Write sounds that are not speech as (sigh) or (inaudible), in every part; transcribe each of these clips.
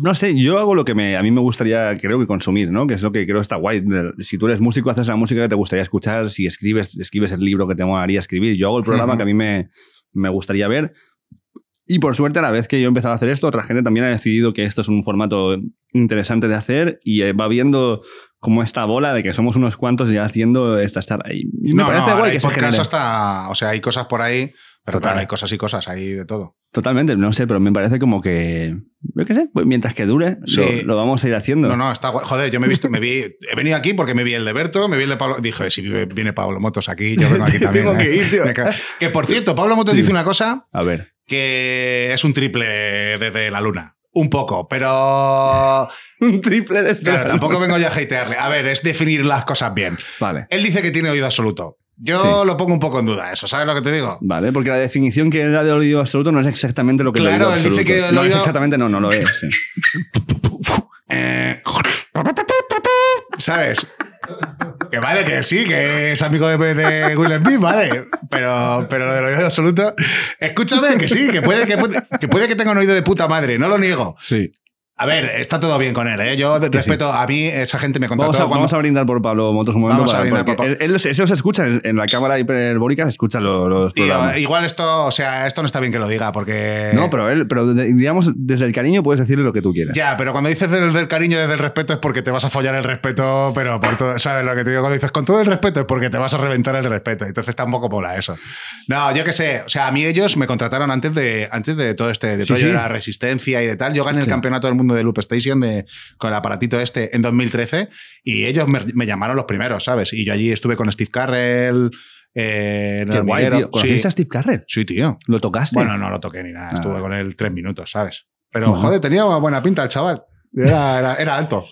no sé, yo hago lo que me, a mí me gustaría, creo que consumir, ¿no? Que es lo que creo está guay. Si tú eres músico, haces la música que te gustaría escuchar, si escribes, escribes el libro que te molaría escribir. Yo hago el programa que a mí me, me gustaría ver. Y por suerte, a la vez que yo he empezado a hacer esto, otra gente también ha decidido que esto es un formato interesante de hacer y eh, va viendo como esta bola de que somos unos cuantos ya haciendo esta charla. Y me parece guay que podcast hasta, o sea, hay cosas por ahí pero Total. claro, hay cosas y cosas, ahí de todo. Totalmente, no sé, pero me parece como que. Yo qué sé, pues mientras que dure, lo, vamos a ir haciendo. No, no, está Joder, yo me he visto, me vi. He venido aquí porque me vi el de Berto, me vi el de Pablo. dijo si viene Pablo Motos aquí, yo vengo aquí (laughs) también. ¿eh?". que por cierto, Pablo Motos dice una cosa. A ver. Que es un triple de la luna. Un poco, pero. (laughs) un triple de claro, tampoco vengo yo a hatearle. A ver, es definir las cosas bien. Vale. Él dice que tiene oído absoluto. Yo lo pongo un poco en duda, eso, ¿sabes lo que te digo? Vale, porque la definición que da de oído absoluto no es exactamente lo que claro, Claro, él dice que el No, es exactamente no, no lo es. (laughs) Eh, (laughs) ¿Sabes? que vale, que sí, que es amigo de, de Will Smith, vale. Pero, pero lo del oído absoluto. Escúchame, que sí, que, que puede que tenga un oído de puta madre, no lo niego. Sí. A ver, está todo bien con él, ¿eh? Yo respeto, a mí esa gente me contó vamos a, brindar por Pablo Motos un momento. Vamos se, escucha en, la cámara hiperbórica, se escucha los, igual esto, o sea, esto no está bien que lo diga, porque... No, pero él, pero digamos, desde el cariño puedes decirle lo que tú quieras. Ya, pero cuando dices desde el cariño, desde el respeto, es porque te vas a follar el respeto, pero por todo, ¿sabes lo que te digo? Cuando dices con todo el respeto, es porque te vas a reventar el respeto. Entonces tampoco mola eso. No, yo que sé, o sea, a mí ellos me contrataron antes de, antes de todo este de de la resistencia y de tal. Yo gané el campeonato del mundo de Loop Station de, con el aparatito este en 2013 y ellos me, llamaron los primeros, ¿sabes? Y yo allí estuve con Steve Carrell. Eh, Qué guay, ¿Conociste a Steve Carrell? Sí, tío. ¿Lo tocaste? Bueno, no lo toqué ni nada. Estuve ah. con él tres minutos, ¿sabes? Pero, joder, tenía buena pinta el chaval. Era, alto.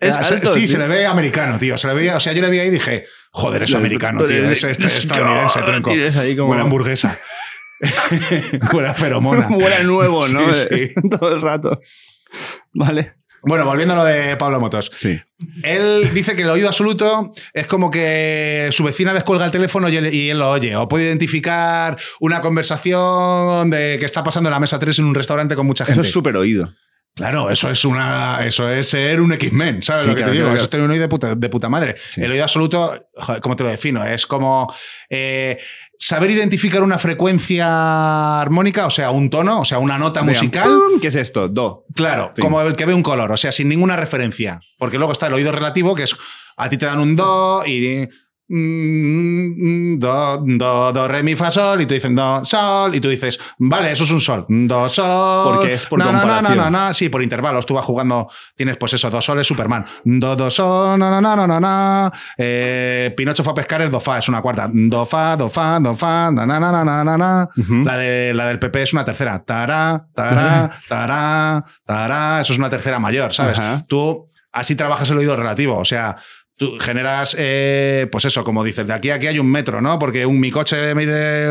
se, sí, se le ve americano, tío. Se le veía, o sea, yo le vi ahí y dije, joder, es americano, tío. Es este estadounidense, tronco. Como... Buena hamburguesa. Buena (laughs) (laughs) feromona. Buena nuevo, ¿no? sí. (laughs) Todo el rato. ¿vale? Bueno, volviendo a lo de Pablo Motos. Sí. Él dice que el oído absoluto es como que su vecina descuelga el teléfono y él, lo oye. O puede identificar una conversación de que está pasando en la mesa 3 en un restaurante con mucha gente. Eso es súper oído. Claro, eso es una, eso es ser un X-Men, ¿sabes lo que te digo? Eso es tener un oído de puta, madre. El oído absoluto, ¿cómo te lo defino? Es como eh, saber identificar una frecuencia armónica, o sea, un tono, o sea, una nota musical. ¿Qué es esto? Do. Claro, como el que ve un color, o sea, sin ninguna referencia. Porque luego está el oído relativo, que es a ti te dan un do y do, do, do, re, mi, fa, sol, y tú dices do, sol, y tú dices, vale, eso es un sol, do, sol. Porque es por sí, por intervalos, tú vas jugando, tienes pues eso, dos soles Superman, do, do, sol, no, no, no, no, no, Pinocho fue a pescar es do, fa, es una cuarta, do, fa, do, fa, do, fa, na, na, na, na, na, la, de, la del PP es una tercera, tará, tará, tará, tará, eso es una tercera mayor, ¿sabes? Tú así trabajas el oído relativo, o sea, Tú generas, eh, pues eso, como dices, de aquí a aquí hay un metro, ¿no? Porque un, mi coche mide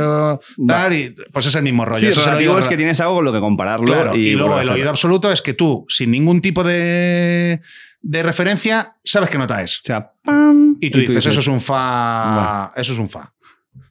tal y pues es el mismo rollo. eso digo es que tienes algo con lo que compararlo. Claro, y, luego el oído absoluto es que tú, sin ningún tipo de, de referencia, sabes qué nota es. O sea, ¡pam! Y, tú dices, eso es un fa, eso es un fa,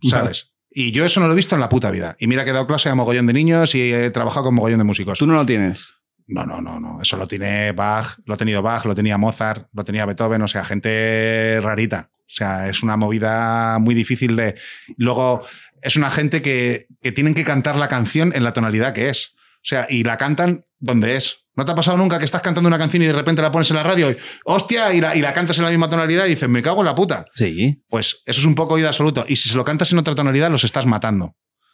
¿sabes? Y yo eso no lo he visto en la puta vida. Y mira que he dado clase a mogollón de niños y he trabajado con mogollón de músicos. Tú no lo tienes. No, no, no, no. Eso lo tiene Bach, lo ha tenido Bach, lo tenía Mozart, lo tenía Beethoven, o sea, gente rarita. O sea, es una movida muy difícil de. Luego, es una gente que, tienen que cantar la canción en la tonalidad que es. O sea, y la cantan donde es. ¿No te ha pasado nunca que estás cantando una canción y de repente la pones en la radio y, hostia, y la, y la cantas en la misma tonalidad y dices, me cago en la puta? Sí. Pues eso es un poco oído absoluto. Y si se lo cantas en otra tonalidad, los estás matando.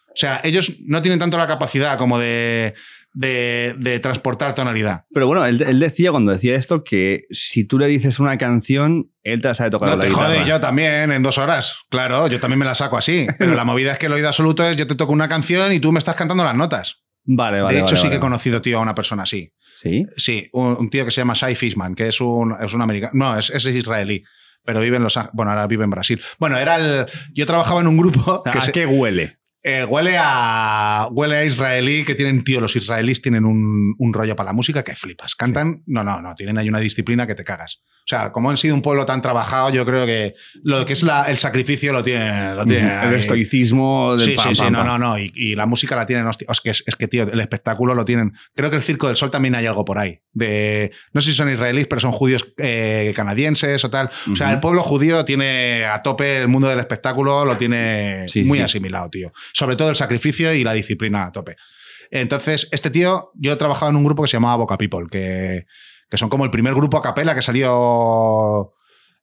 O sea, ellos no tienen tanto la capacidad como de de, transportar tonalidad. Pero bueno, él, decía cuando decía esto que si tú le dices una canción, él te la sabe tocar. la te yo también, en dos horas. Claro, yo también me la saco así. Pero la (laughs) movida es que el oído absoluto es yo te toco una canción y tú me estás cantando las notas. Vale, vale. De hecho, sí que he conocido, tío, a una persona así. ¿Sí? Sí, un, tío que se llama Sai Fishman, que es un, es un americano. No, es, es israelí pero vive en Los Ángeles. Bueno, ahora vive en Brasil. Bueno, era el. Yo trabajaba en un grupo. que (laughs) que ¿A qué huele? Eh, huele, a, huele israelí que tienen, tío, los israelíes tienen un, rollo para la música que flipas. Cantan, no, no, no, tienen ahí una disciplina que te cagas. O sea, como han sido un pueblo tan trabajado, yo creo que lo que es la, el sacrificio lo tiene. el estoicismo del Sí, sí, sí, no, no, no. Y, la música la tienen. Hostia, es, que, es que, tío, el espectáculo lo tienen. Creo que el Circo del Sol también hay algo por ahí. De, no sé si son israelíes, pero son judíos eh, canadienses o tal. O sea, el pueblo judío tiene a tope el mundo del espectáculo, lo tiene muy asimilado, tío. Sobre todo el sacrificio y la disciplina a tope. Entonces, este tío, yo he trabajado en un grupo que se llamaba Boca People, que que son como el primer grupo a capela que salió...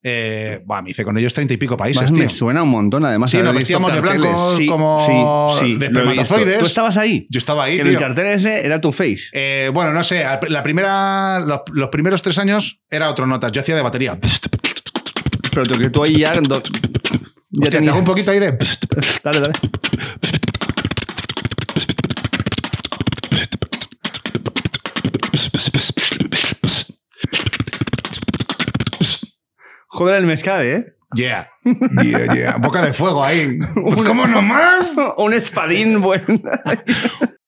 Eh, me hice con ellos treinta y pico países. tío. me suena un montón, además. Sí, nos vestíamos de blanco como sí, sí, de espermatozoides. ¿Tú estabas ahí? Yo estaba ahí. tío. El cartel ese era tu face. Eh, bueno, no sé. La primera, los, primeros tres años era otro notas. Yo hacía de batería. Pero que tú ahí ya. ya te hago un poquito ahí de. dale, dale. Joder el mezcal, ¿eh? Yeah. Yeah, yeah. Boca de fuego ahí. Pues, (laughs) ¿cómo nomás? (laughs) Un espadín, bueno. (laughs)